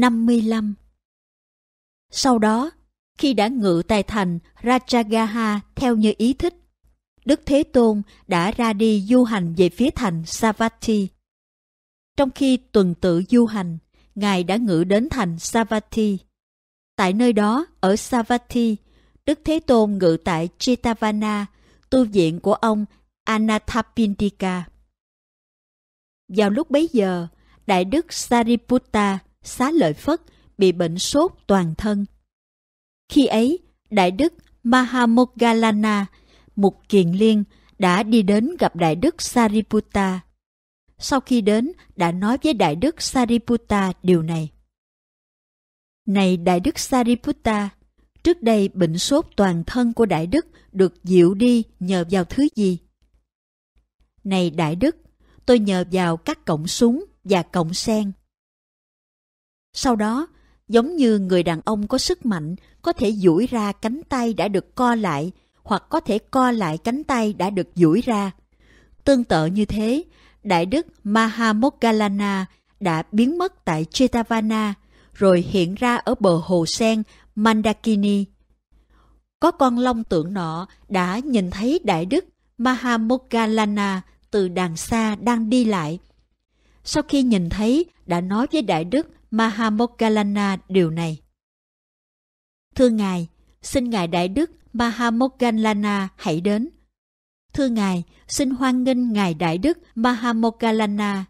55 Sau đó, khi đã ngự tại thành Rajagaha theo như ý thích, Đức Thế Tôn đã ra đi du hành về phía thành Savatthi. Trong khi tuần tự du hành, Ngài đã ngự đến thành Savatthi. Tại nơi đó, ở Savatthi, Đức Thế Tôn ngự tại Chitavana, tu viện của ông Anathapindika. Vào lúc bấy giờ, Đại đức Sariputta xá lợi phất bị bệnh sốt toàn thân. Khi ấy, Đại Đức Mahamogalana, một Kiền Liên, đã đi đến gặp Đại Đức Sariputta. Sau khi đến, đã nói với Đại Đức Sariputta điều này. Này Đại Đức Sariputta, trước đây bệnh sốt toàn thân của Đại Đức được dịu đi nhờ vào thứ gì? Này Đại Đức, tôi nhờ vào các cổng súng và cổng sen sau đó, giống như người đàn ông có sức mạnh có thể duỗi ra cánh tay đã được co lại hoặc có thể co lại cánh tay đã được duỗi ra. Tương tự như thế, Đại đức mahamoggallana đã biến mất tại Chetavana rồi hiện ra ở bờ hồ sen Mandakini. Có con long tượng nọ đã nhìn thấy Đại đức mahamoggallana từ đàng xa đang đi lại. Sau khi nhìn thấy, đã nói với Đại đức Mahamoggallana điều này. Thưa Ngài, xin Ngài Đại Đức Mahamoggallana hãy đến. Thưa Ngài, xin hoan nghênh Ngài Đại Đức Mahamoggallana.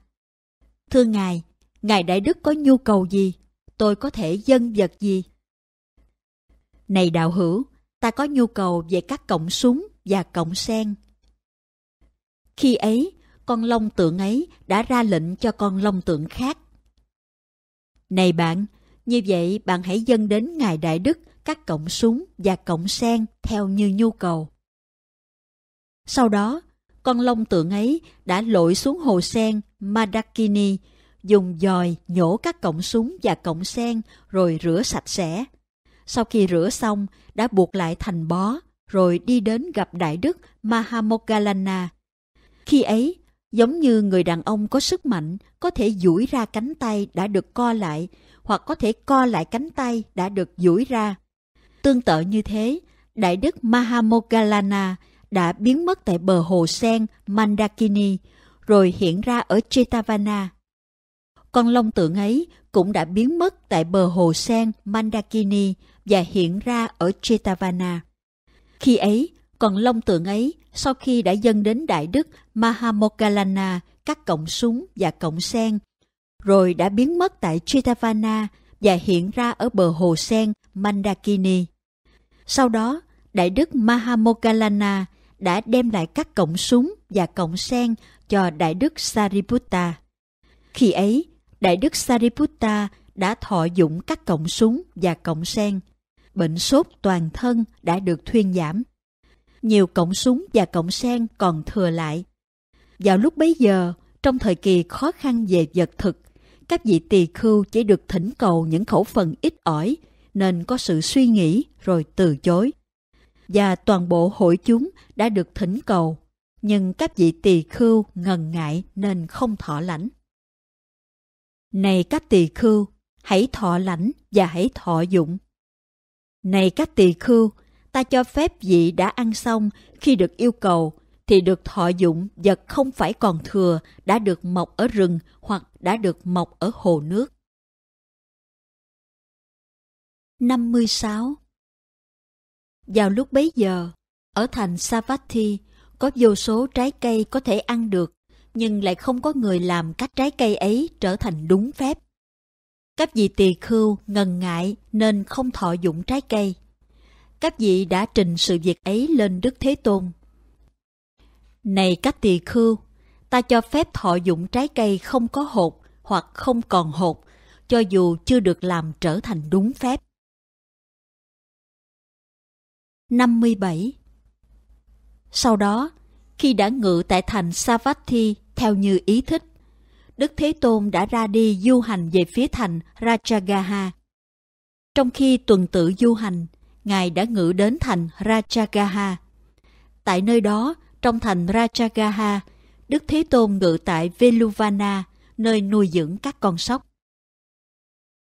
Thưa Ngài, Ngài Đại Đức có nhu cầu gì? Tôi có thể dâng vật gì? Này đạo hữu, ta có nhu cầu về các cọng súng và cọng sen. Khi ấy, con long tượng ấy đã ra lệnh cho con long tượng khác này bạn, như vậy bạn hãy dâng đến Ngài Đại Đức các cổng súng và cổng sen theo như nhu cầu. Sau đó, con lông tượng ấy đã lội xuống hồ sen Madakini, dùng dòi nhổ các cọng súng và cọng sen rồi rửa sạch sẽ. Sau khi rửa xong, đã buộc lại thành bó, rồi đi đến gặp Đại Đức Mahamogalana. Khi ấy, Giống như người đàn ông có sức mạnh có thể duỗi ra cánh tay đã được co lại hoặc có thể co lại cánh tay đã được duỗi ra. Tương tự như thế, Đại đức Mahamogalana đã biến mất tại bờ hồ sen Mandakini rồi hiện ra ở Chetavana. Con long tượng ấy cũng đã biến mất tại bờ hồ sen Mandakini và hiện ra ở Chetavana. Khi ấy, con long tượng ấy sau khi đã dâng đến Đại Đức Mahamogalana, các cổng súng và cổng sen, rồi đã biến mất tại Chitavana và hiện ra ở bờ hồ sen Mandakini. Sau đó, Đại đức Mahamogalana đã đem lại các cổng súng và cổng sen cho Đại đức Sariputta. Khi ấy, Đại đức Sariputta đã thọ dụng các cổng súng và cổng sen. Bệnh sốt toàn thân đã được thuyên giảm. Nhiều cổng súng và cổng sen còn thừa lại vào lúc bấy giờ, trong thời kỳ khó khăn về vật thực, các vị tỳ khưu chỉ được thỉnh cầu những khẩu phần ít ỏi nên có sự suy nghĩ rồi từ chối. Và toàn bộ hội chúng đã được thỉnh cầu, nhưng các vị tỳ khưu ngần ngại nên không thọ lãnh. Này các tỳ khưu, hãy thọ lãnh và hãy thọ dụng. Này các tỳ khưu, ta cho phép vị đã ăn xong khi được yêu cầu thì được thọ dụng vật không phải còn thừa đã được mọc ở rừng hoặc đã được mọc ở hồ nước. 56. Vào lúc bấy giờ, ở thành Savatthi có vô số trái cây có thể ăn được, nhưng lại không có người làm các trái cây ấy trở thành đúng phép. Các vị tỳ khưu ngần ngại nên không thọ dụng trái cây. Các vị đã trình sự việc ấy lên Đức Thế Tôn này các tỳ khưu, ta cho phép thọ dụng trái cây không có hột hoặc không còn hột, cho dù chưa được làm trở thành đúng phép. 57. Sau đó, khi đã ngự tại thành Savatthi theo như ý thích, Đức Thế Tôn đã ra đi du hành về phía thành Rajagaha. Trong khi tuần tự du hành, Ngài đã ngự đến thành Rajagaha. Tại nơi đó, trong thành Rajagaha, Đức Thế Tôn ngự tại Veluvana, nơi nuôi dưỡng các con sóc.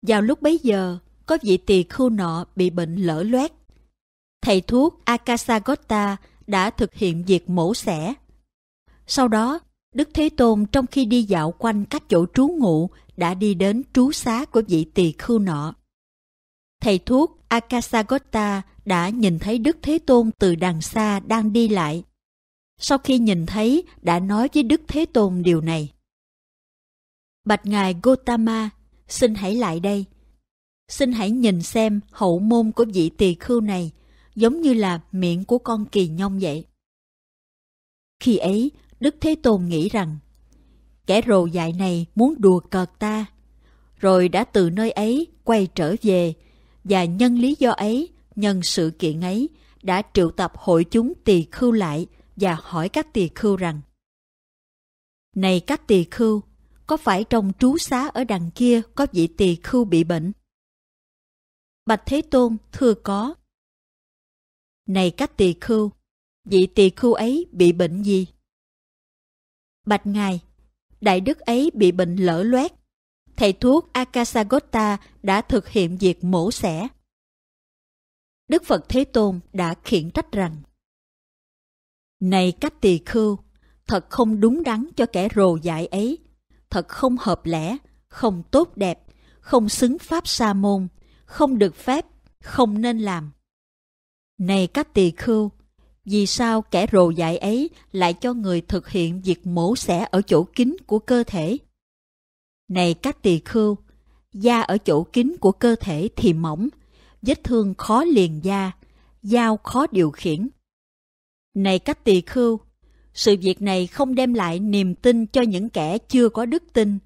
Vào lúc bấy giờ, có vị tỳ khưu nọ bị bệnh lở loét. Thầy thuốc Akasagotta đã thực hiện việc mổ xẻ. Sau đó, Đức Thế Tôn trong khi đi dạo quanh các chỗ trú ngụ đã đi đến trú xá của vị tỳ khưu nọ. Thầy thuốc Akasagotta đã nhìn thấy Đức Thế Tôn từ đằng xa đang đi lại sau khi nhìn thấy đã nói với Đức Thế Tôn điều này. Bạch Ngài Gotama, xin hãy lại đây. Xin hãy nhìn xem hậu môn của vị tỳ khưu này giống như là miệng của con kỳ nhông vậy. Khi ấy, Đức Thế Tôn nghĩ rằng kẻ rồ dại này muốn đùa cợt ta, rồi đã từ nơi ấy quay trở về và nhân lý do ấy, nhân sự kiện ấy đã triệu tập hội chúng tỳ khưu lại và hỏi các tỳ khưu rằng Này các tỳ khưu, có phải trong trú xá ở đằng kia có vị tỳ khưu bị bệnh? Bạch Thế Tôn thưa có. Này các tỳ khưu, vị tỳ khưu ấy bị bệnh gì? Bạch Ngài, đại đức ấy bị bệnh lở loét. Thầy thuốc Akasagotta đã thực hiện việc mổ xẻ. Đức Phật Thế Tôn đã khiển trách rằng này các tỳ khưu, thật không đúng đắn cho kẻ rồ dại ấy, thật không hợp lẽ, không tốt đẹp, không xứng pháp sa môn, không được phép, không nên làm. Này các tỳ khưu, vì sao kẻ rồ dại ấy lại cho người thực hiện việc mổ xẻ ở chỗ kín của cơ thể? Này các tỳ khưu, da ở chỗ kín của cơ thể thì mỏng, vết thương khó liền da, dao khó điều khiển, này các tỳ khưu, sự việc này không đem lại niềm tin cho những kẻ chưa có đức tin,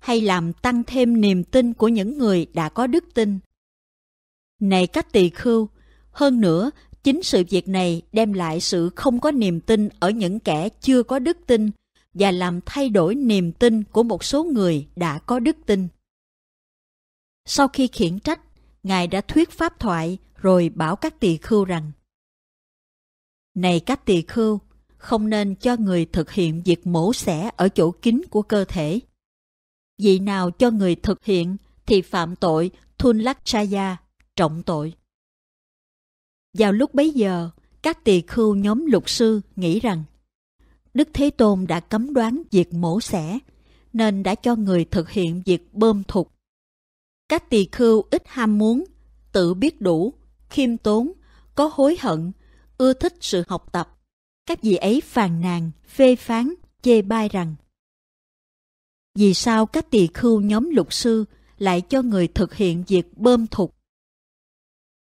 hay làm tăng thêm niềm tin của những người đã có đức tin. Này các tỳ khưu, hơn nữa, chính sự việc này đem lại sự không có niềm tin ở những kẻ chưa có đức tin và làm thay đổi niềm tin của một số người đã có đức tin. Sau khi khiển trách, Ngài đã thuyết pháp thoại rồi bảo các tỳ khưu rằng này các tỳ khưu, không nên cho người thực hiện việc mổ xẻ ở chỗ kín của cơ thể. Vị nào cho người thực hiện thì phạm tội thun lắc chaya, trọng tội. Vào lúc bấy giờ, các tỳ khưu nhóm luật sư nghĩ rằng Đức Thế Tôn đã cấm đoán việc mổ xẻ, nên đã cho người thực hiện việc bơm thục. Các tỳ khưu ít ham muốn, tự biết đủ, khiêm tốn, có hối hận, ưa thích sự học tập. Các vị ấy phàn nàn, phê phán, chê bai rằng Vì sao các tỳ khưu nhóm luật sư lại cho người thực hiện việc bơm thục?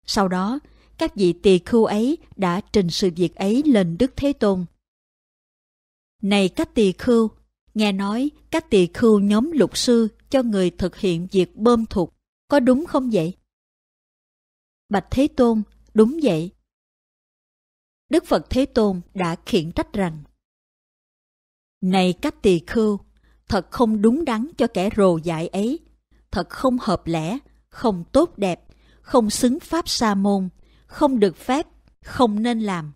Sau đó, các vị tỳ khưu ấy đã trình sự việc ấy lên Đức Thế Tôn. Này các tỳ khưu, nghe nói các tỳ khưu nhóm luật sư cho người thực hiện việc bơm thục, có đúng không vậy? Bạch Thế Tôn, đúng vậy, Đức Phật Thế Tôn đã khiển trách rằng Này các tỳ khưu, thật không đúng đắn cho kẻ rồ dại ấy, thật không hợp lẽ, không tốt đẹp, không xứng pháp sa môn, không được phép, không nên làm.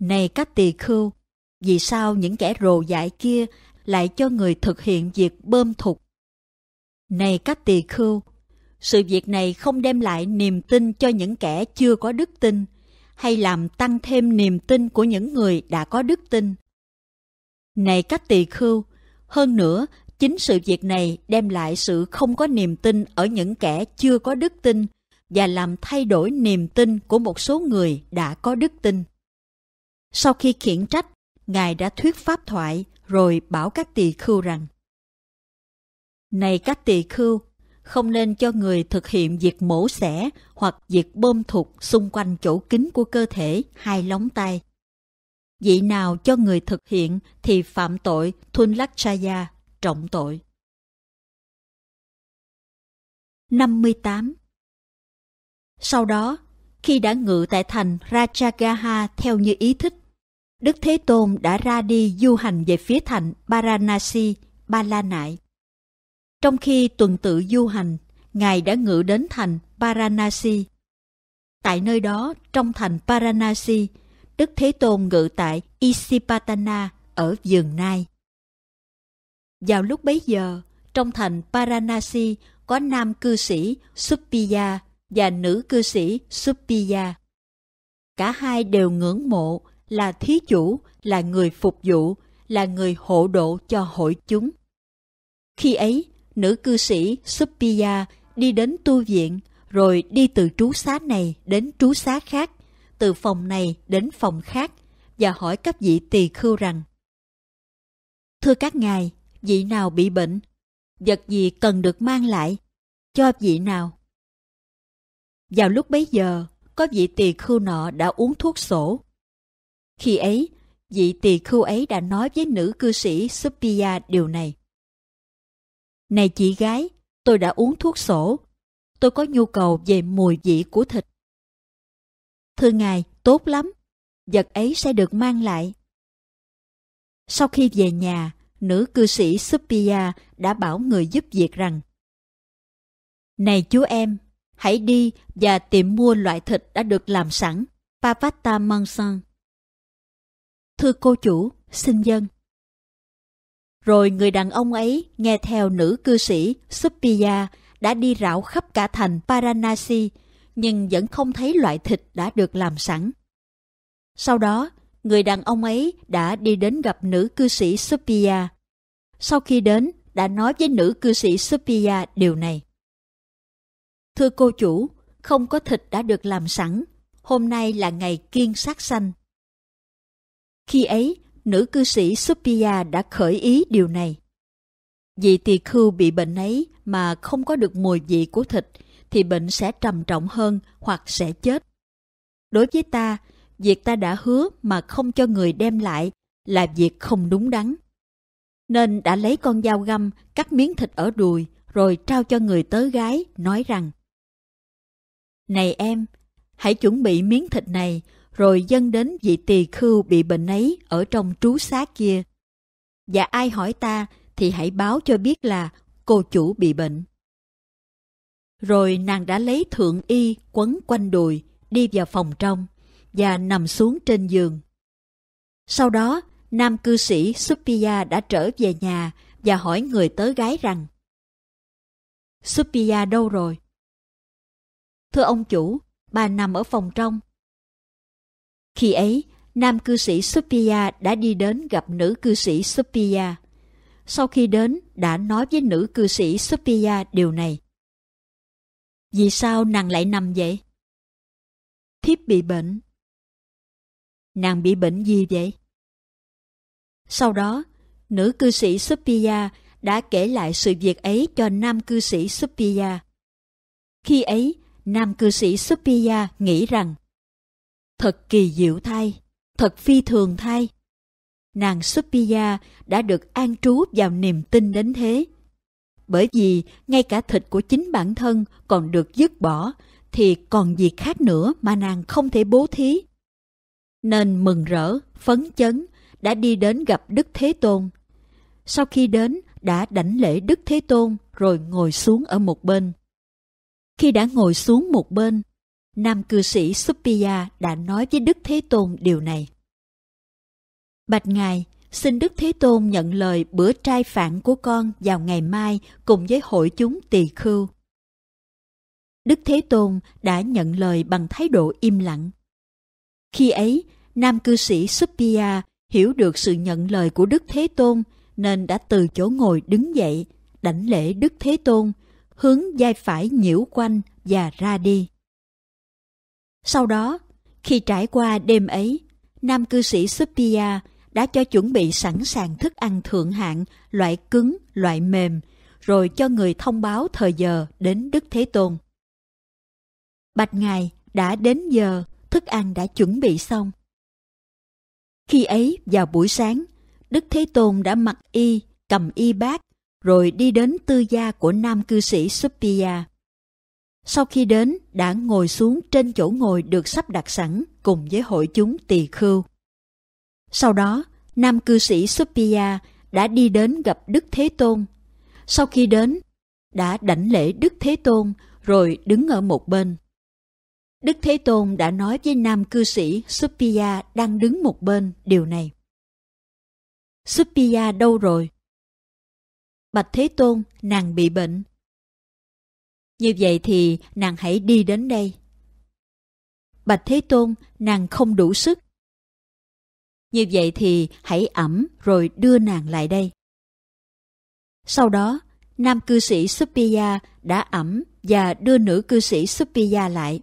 Này các tỳ khưu, vì sao những kẻ rồ dại kia lại cho người thực hiện việc bơm thục? Này các tỳ khưu, sự việc này không đem lại niềm tin cho những kẻ chưa có đức tin, hay làm tăng thêm niềm tin của những người đã có đức tin. Này các tỳ khưu, hơn nữa, chính sự việc này đem lại sự không có niềm tin ở những kẻ chưa có đức tin và làm thay đổi niềm tin của một số người đã có đức tin. Sau khi khiển trách, Ngài đã thuyết pháp thoại rồi bảo các tỳ khưu rằng Này các tỳ khưu, không nên cho người thực hiện việc mổ xẻ hoặc việc bơm thục xung quanh chỗ kín của cơ thể hai lóng tay. Vị nào cho người thực hiện thì phạm tội thun lắc saya, trọng tội. 58. Sau đó, khi đã ngự tại thành Rajagaha theo như ý thích, Đức Thế Tôn đã ra đi du hành về phía thành Baranasi, Ba La Nại. Trong khi tuần tự du hành, Ngài đã ngự đến thành Paranasi. Tại nơi đó, trong thành Paranasi, Đức Thế Tôn ngự tại Isipatana ở vườn Nai. Vào lúc bấy giờ, trong thành Paranasi có nam cư sĩ Suppiya và nữ cư sĩ Suppiya. Cả hai đều ngưỡng mộ là thí chủ, là người phục vụ, là người hộ độ cho hội chúng. Khi ấy, nữ cư sĩ Suppiya đi đến tu viện, rồi đi từ trú xá này đến trú xá khác, từ phòng này đến phòng khác, và hỏi các vị tỳ khưu rằng Thưa các ngài, vị nào bị bệnh? Vật gì cần được mang lại? Cho vị nào? Vào lúc bấy giờ, có vị tỳ khưu nọ đã uống thuốc sổ. Khi ấy, vị tỳ khưu ấy đã nói với nữ cư sĩ Suppiya điều này. Này chị gái, tôi đã uống thuốc sổ. Tôi có nhu cầu về mùi vị của thịt. Thưa ngài, tốt lắm. Vật ấy sẽ được mang lại. Sau khi về nhà, nữ cư sĩ Supia đã bảo người giúp việc rằng Này chú em, hãy đi và tìm mua loại thịt đã được làm sẵn, Pavata Mansan. Thưa cô chủ, xin dân. Rồi người đàn ông ấy nghe theo nữ cư sĩ Suppiya đã đi rảo khắp cả thành Paranasi, nhưng vẫn không thấy loại thịt đã được làm sẵn. Sau đó, người đàn ông ấy đã đi đến gặp nữ cư sĩ Suppiya. Sau khi đến, đã nói với nữ cư sĩ Suppiya điều này. Thưa cô chủ, không có thịt đã được làm sẵn, hôm nay là ngày kiên sát sanh. Khi ấy, nữ cư sĩ Sophia đã khởi ý điều này. Vì tỳ khưu bị bệnh ấy mà không có được mùi vị của thịt, thì bệnh sẽ trầm trọng hơn hoặc sẽ chết. Đối với ta, việc ta đã hứa mà không cho người đem lại là việc không đúng đắn. Nên đã lấy con dao găm cắt miếng thịt ở đùi rồi trao cho người tớ gái nói rằng Này em, hãy chuẩn bị miếng thịt này rồi dân đến vị tỳ khưu bị bệnh ấy ở trong trú xá kia. Và ai hỏi ta thì hãy báo cho biết là cô chủ bị bệnh. Rồi nàng đã lấy thượng y quấn quanh đùi, đi vào phòng trong và nằm xuống trên giường. Sau đó, nam cư sĩ Suppiya đã trở về nhà và hỏi người tớ gái rằng Suppiya đâu rồi? Thưa ông chủ, bà nằm ở phòng trong khi ấy, nam cư sĩ Supiya đã đi đến gặp nữ cư sĩ Supiya. Sau khi đến, đã nói với nữ cư sĩ Supiya điều này. Vì sao nàng lại nằm vậy? Thiếp bị bệnh. Nàng bị bệnh gì vậy? Sau đó, nữ cư sĩ Supiya đã kể lại sự việc ấy cho nam cư sĩ Supiya. Khi ấy, nam cư sĩ Supiya nghĩ rằng Thật kỳ diệu thay, thật phi thường thay. Nàng Suppiya đã được an trú vào niềm tin đến thế. Bởi vì ngay cả thịt của chính bản thân còn được dứt bỏ, thì còn gì khác nữa mà nàng không thể bố thí. Nên mừng rỡ, phấn chấn, đã đi đến gặp Đức Thế Tôn. Sau khi đến, đã đảnh lễ Đức Thế Tôn rồi ngồi xuống ở một bên. Khi đã ngồi xuống một bên, nam cư sĩ Suppiya đã nói với Đức Thế Tôn điều này. Bạch Ngài, xin Đức Thế Tôn nhận lời bữa trai phản của con vào ngày mai cùng với hội chúng tỳ khưu. Đức Thế Tôn đã nhận lời bằng thái độ im lặng. Khi ấy, nam cư sĩ Suppiya hiểu được sự nhận lời của Đức Thế Tôn nên đã từ chỗ ngồi đứng dậy, đảnh lễ Đức Thế Tôn, hướng vai phải nhiễu quanh và ra đi. Sau đó, khi trải qua đêm ấy, nam cư sĩ Sophia đã cho chuẩn bị sẵn sàng thức ăn thượng hạng, loại cứng, loại mềm, rồi cho người thông báo thời giờ đến Đức Thế Tôn. Bạch Ngài đã đến giờ, thức ăn đã chuẩn bị xong. Khi ấy vào buổi sáng, Đức Thế Tôn đã mặc y, cầm y bát, rồi đi đến tư gia của nam cư sĩ Sophia. Sau khi đến, đã ngồi xuống trên chỗ ngồi được sắp đặt sẵn cùng với hội chúng tỳ khưu. Sau đó, nam cư sĩ Suppiya đã đi đến gặp Đức Thế Tôn. Sau khi đến, đã đảnh lễ Đức Thế Tôn rồi đứng ở một bên. Đức Thế Tôn đã nói với nam cư sĩ Suppiya đang đứng một bên điều này. Suppiya đâu rồi? Bạch Thế Tôn, nàng bị bệnh, như vậy thì nàng hãy đi đến đây. Bạch Thế Tôn, nàng không đủ sức. Như vậy thì hãy ẩm rồi đưa nàng lại đây. Sau đó, nam cư sĩ supiya đã ẩm và đưa nữ cư sĩ supiya lại.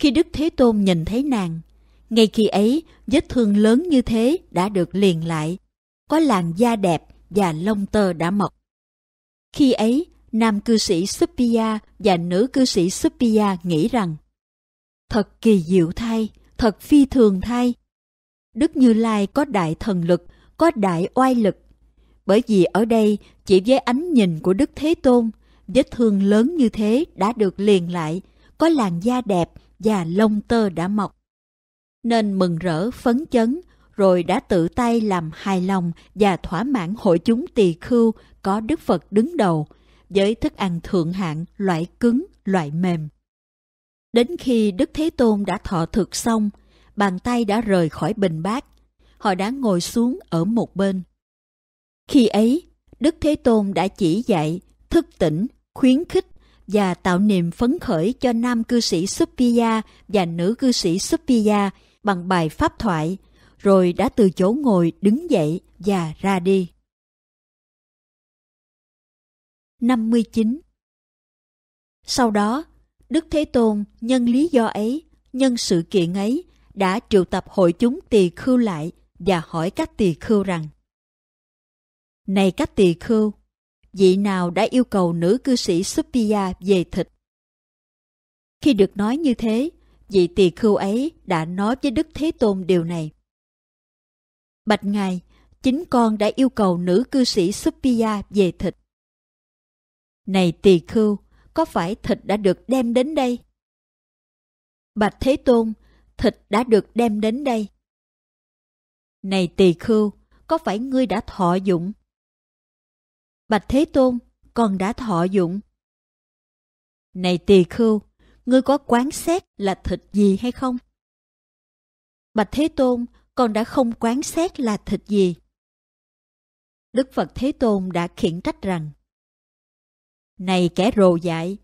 Khi Đức Thế Tôn nhìn thấy nàng, ngay khi ấy vết thương lớn như thế đã được liền lại, có làn da đẹp và lông tơ đã mọc. Khi ấy, nam cư sĩ Suppiya và nữ cư sĩ Suppiya nghĩ rằng Thật kỳ diệu thay, thật phi thường thay. Đức Như Lai có đại thần lực, có đại oai lực. Bởi vì ở đây chỉ với ánh nhìn của Đức Thế Tôn, vết thương lớn như thế đã được liền lại, có làn da đẹp và lông tơ đã mọc. Nên mừng rỡ, phấn chấn, rồi đã tự tay làm hài lòng và thỏa mãn hội chúng tỳ khưu có Đức Phật đứng đầu – với thức ăn thượng hạng loại cứng, loại mềm. Đến khi Đức Thế Tôn đã thọ thực xong, bàn tay đã rời khỏi bình bát, họ đã ngồi xuống ở một bên. Khi ấy, Đức Thế Tôn đã chỉ dạy, thức tỉnh, khuyến khích và tạo niềm phấn khởi cho nam cư sĩ Suppiya và nữ cư sĩ Suppiya bằng bài pháp thoại, rồi đã từ chỗ ngồi đứng dậy và ra đi. 59 Sau đó, Đức Thế Tôn nhân lý do ấy, nhân sự kiện ấy, đã triệu tập hội chúng tỳ khưu lại và hỏi các tỳ khưu rằng Này các tỳ khưu, vị nào đã yêu cầu nữ cư sĩ Suppiya về thịt? Khi được nói như thế, vị tỳ khưu ấy đã nói với Đức Thế Tôn điều này. Bạch Ngài, chính con đã yêu cầu nữ cư sĩ Suppiya về thịt. Này tỳ khưu, có phải thịt đã được đem đến đây? Bạch Thế Tôn, thịt đã được đem đến đây. Này tỳ khưu, có phải ngươi đã thọ dụng? Bạch Thế Tôn, con đã thọ dụng. Này tỳ khưu, ngươi có quán xét là thịt gì hay không? Bạch Thế Tôn, con đã không quán xét là thịt gì. Đức Phật Thế Tôn đã khiển trách rằng này kẻ rồ dại,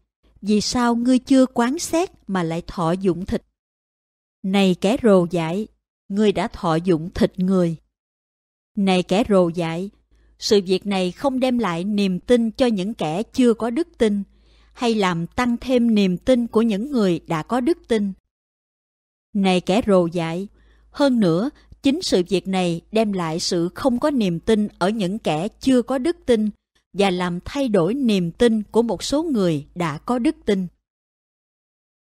vì sao ngươi chưa quán xét mà lại thọ dụng thịt? Này kẻ rồ dại, ngươi đã thọ dụng thịt người. Này kẻ rồ dại, sự việc này không đem lại niềm tin cho những kẻ chưa có đức tin hay làm tăng thêm niềm tin của những người đã có đức tin. Này kẻ rồ dại, hơn nữa, chính sự việc này đem lại sự không có niềm tin ở những kẻ chưa có đức tin và làm thay đổi niềm tin của một số người đã có đức tin.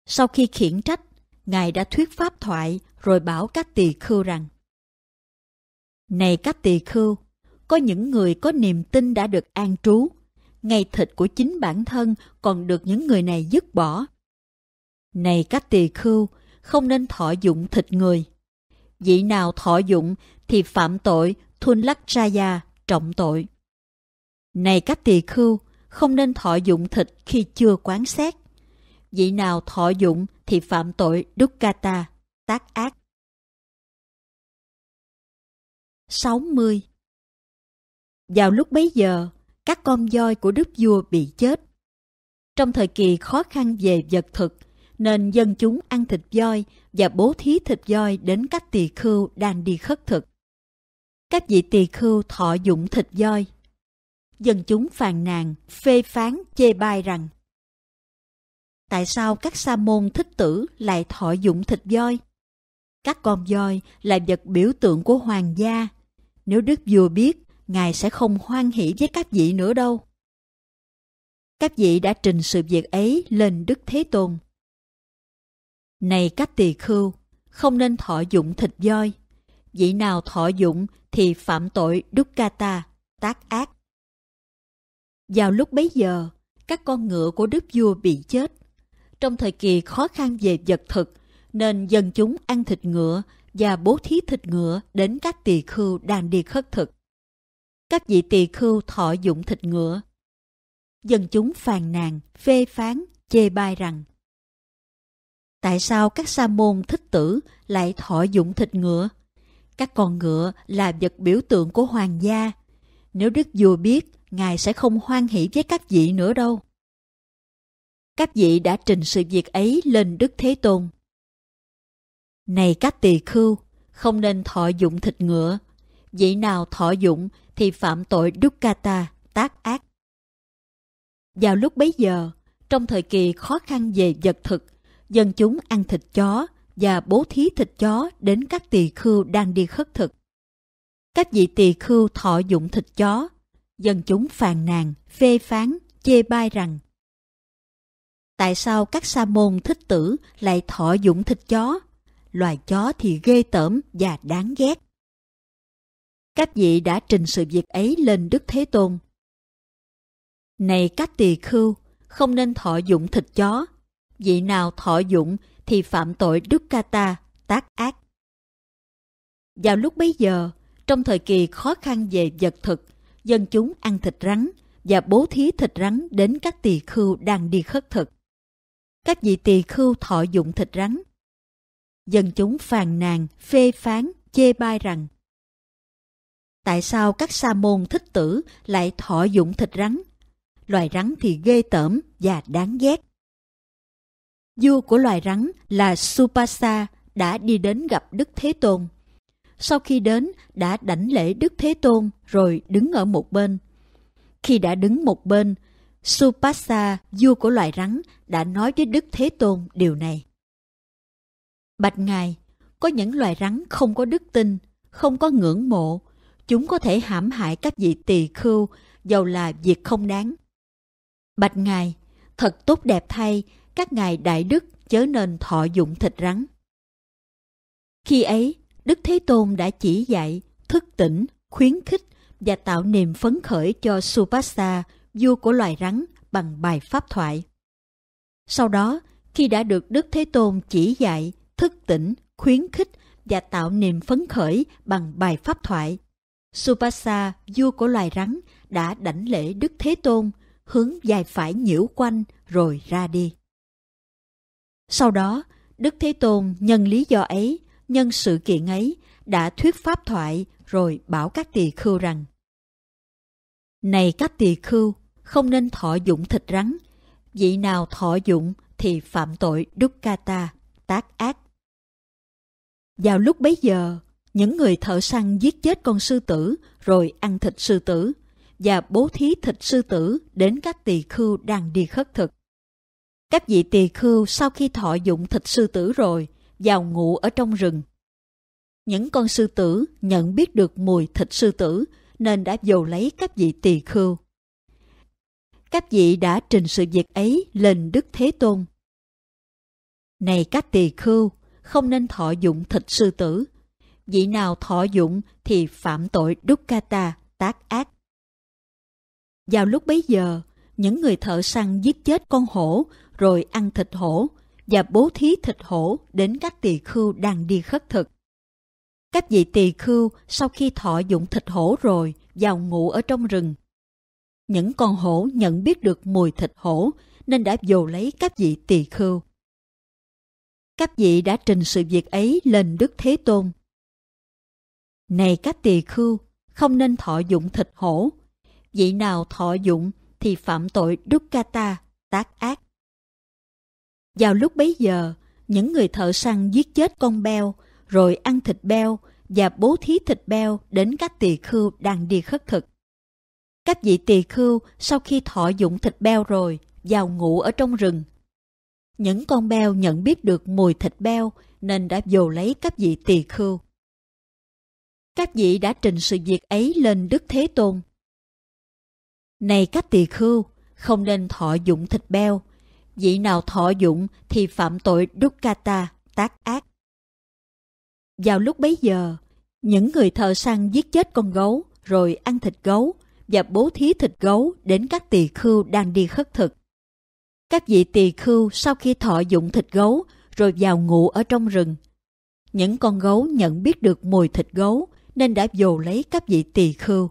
Sau khi khiển trách, Ngài đã thuyết pháp thoại rồi bảo các tỳ khưu rằng Này các tỳ khưu, có những người có niềm tin đã được an trú, ngay thịt của chính bản thân còn được những người này dứt bỏ. Này các tỳ khưu, không nên thọ dụng thịt người. Vị nào thọ dụng thì phạm tội Thun Lắc Raya trọng tội. Này các tỳ khưu, không nên thọ dụng thịt khi chưa quán xét. Vị nào thọ dụng thì phạm tội dukkata, tác ác. 60. Vào lúc bấy giờ, các con voi của đức vua bị chết. Trong thời kỳ khó khăn về vật thực, nên dân chúng ăn thịt voi và bố thí thịt voi đến các tỳ khưu đang đi khất thực. Các vị tỳ khưu thọ dụng thịt voi dân chúng phàn nàn, phê phán, chê bai rằng Tại sao các sa môn thích tử lại thọ dụng thịt voi? Các con voi là vật biểu tượng của hoàng gia. Nếu Đức vừa biết, Ngài sẽ không hoan hỷ với các vị nữa đâu. Các vị đã trình sự việc ấy lên Đức Thế Tôn. Này các tỳ khưu, không nên thọ dụng thịt voi. Vị nào thọ dụng thì phạm tội đúc ca ta, tác ác. Vào lúc bấy giờ, các con ngựa của đức vua bị chết. Trong thời kỳ khó khăn về vật thực, nên dân chúng ăn thịt ngựa và bố thí thịt ngựa đến các tỳ khưu đang đi khất thực. Các vị tỳ khưu thọ dụng thịt ngựa. Dân chúng phàn nàn, phê phán, chê bai rằng Tại sao các sa môn thích tử lại thọ dụng thịt ngựa? Các con ngựa là vật biểu tượng của hoàng gia. Nếu đức vua biết Ngài sẽ không hoan hỷ với các vị nữa đâu. Các vị đã trình sự việc ấy lên Đức Thế Tôn. Này các tỳ khưu, không nên thọ dụng thịt ngựa. Vị nào thọ dụng thì phạm tội đúc ca ta tác ác. Vào lúc bấy giờ, trong thời kỳ khó khăn về vật thực, dân chúng ăn thịt chó và bố thí thịt chó đến các tỳ khưu đang đi khất thực. Các vị tỳ khưu thọ dụng thịt chó dân chúng phàn nàn, phê phán, chê bai rằng Tại sao các sa môn thích tử lại thọ dụng thịt chó? Loài chó thì ghê tởm và đáng ghét. Các vị đã trình sự việc ấy lên Đức Thế Tôn. Này các tỳ khưu, không nên thọ dụng thịt chó. Vị nào thọ dụng thì phạm tội Đức Ca Ta, tác ác. Vào lúc bấy giờ, trong thời kỳ khó khăn về vật thực, dân chúng ăn thịt rắn và bố thí thịt rắn đến các tỳ khưu đang đi khất thực. Các vị tỳ khưu thọ dụng thịt rắn. Dân chúng phàn nàn, phê phán, chê bai rằng Tại sao các sa môn thích tử lại thọ dụng thịt rắn? Loài rắn thì ghê tởm và đáng ghét. Vua của loài rắn là Supasa đã đi đến gặp Đức Thế Tôn sau khi đến đã đảnh lễ Đức Thế Tôn rồi đứng ở một bên. Khi đã đứng một bên, Supasa, vua của loài rắn, đã nói với Đức Thế Tôn điều này. Bạch Ngài, có những loài rắn không có đức tin, không có ngưỡng mộ, chúng có thể hãm hại các vị tỳ khưu, dầu là việc không đáng. Bạch Ngài, thật tốt đẹp thay, các ngài đại đức chớ nên thọ dụng thịt rắn. Khi ấy, Đức Thế Tôn đã chỉ dạy, thức tỉnh, khuyến khích và tạo niềm phấn khởi cho Supasa, vua của loài rắn, bằng bài pháp thoại. Sau đó, khi đã được Đức Thế Tôn chỉ dạy, thức tỉnh, khuyến khích và tạo niềm phấn khởi bằng bài pháp thoại, Supasa, vua của loài rắn, đã đảnh lễ Đức Thế Tôn, hướng dài phải nhiễu quanh rồi ra đi. Sau đó, Đức Thế Tôn nhân lý do ấy nhân sự kiện ấy đã thuyết pháp thoại rồi bảo các tỳ khưu rằng Này các tỳ khưu, không nên thọ dụng thịt rắn, vị nào thọ dụng thì phạm tội đúc ca ta, tác ác. Vào lúc bấy giờ, những người thợ săn giết chết con sư tử rồi ăn thịt sư tử và bố thí thịt sư tử đến các tỳ khưu đang đi khất thực. Các vị tỳ khưu sau khi thọ dụng thịt sư tử rồi vào ngủ ở trong rừng. Những con sư tử nhận biết được mùi thịt sư tử nên đã dồ lấy các vị tỳ khưu. Các vị đã trình sự việc ấy lên Đức Thế Tôn. Này các tỳ khưu, không nên thọ dụng thịt sư tử. Vị nào thọ dụng thì phạm tội đúc ca ta, tác ác. Vào lúc bấy giờ, những người thợ săn giết chết con hổ rồi ăn thịt hổ và bố thí thịt hổ đến các tỳ khưu đang đi khất thực. Các vị tỳ khưu sau khi thọ dụng thịt hổ rồi vào ngủ ở trong rừng. Những con hổ nhận biết được mùi thịt hổ nên đã dồ lấy các vị tỳ khưu. Các vị đã trình sự việc ấy lên Đức Thế Tôn. Này các tỳ khưu, không nên thọ dụng thịt hổ. Vị nào thọ dụng thì phạm tội ca ta tác ác. Vào lúc bấy giờ, những người thợ săn giết chết con beo, rồi ăn thịt beo và bố thí thịt beo đến các tỳ khưu đang đi khất thực. Các vị tỳ khưu sau khi thọ dụng thịt beo rồi, vào ngủ ở trong rừng. Những con beo nhận biết được mùi thịt beo nên đã dồ lấy các vị tỳ khưu. Các vị đã trình sự việc ấy lên Đức Thế Tôn. Này các tỳ khưu, không nên thọ dụng thịt beo, vị nào thọ dụng thì phạm tội dukkata, tác ác. Vào lúc bấy giờ, những người thợ săn giết chết con gấu rồi ăn thịt gấu và bố thí thịt gấu đến các tỳ khưu đang đi khất thực. Các vị tỳ khưu sau khi thọ dụng thịt gấu rồi vào ngủ ở trong rừng. Những con gấu nhận biết được mùi thịt gấu nên đã dồ lấy các vị tỳ khưu.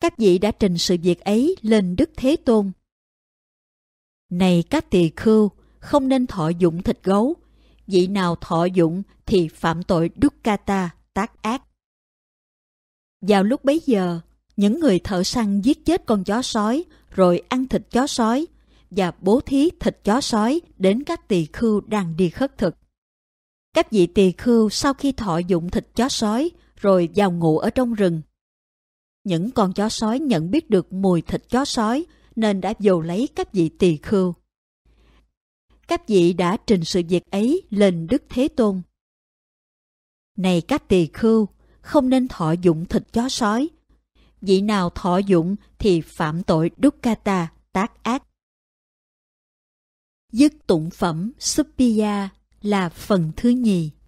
Các vị đã trình sự việc ấy lên Đức Thế Tôn này các tỳ khưu, không nên thọ dụng thịt gấu. Vị nào thọ dụng thì phạm tội dukkata, tác ác. Vào lúc bấy giờ, những người thợ săn giết chết con chó sói rồi ăn thịt chó sói và bố thí thịt chó sói đến các tỳ khưu đang đi khất thực. Các vị tỳ khưu sau khi thọ dụng thịt chó sói rồi vào ngủ ở trong rừng. Những con chó sói nhận biết được mùi thịt chó sói nên đã dồ lấy các vị tỳ khưu. Các vị đã trình sự việc ấy lên Đức Thế Tôn. Này các tỳ khưu, không nên thọ dụng thịt chó sói. Vị nào thọ dụng thì phạm tội đúc ca ta tác ác. Dứt tụng phẩm Suppiya là phần thứ nhì.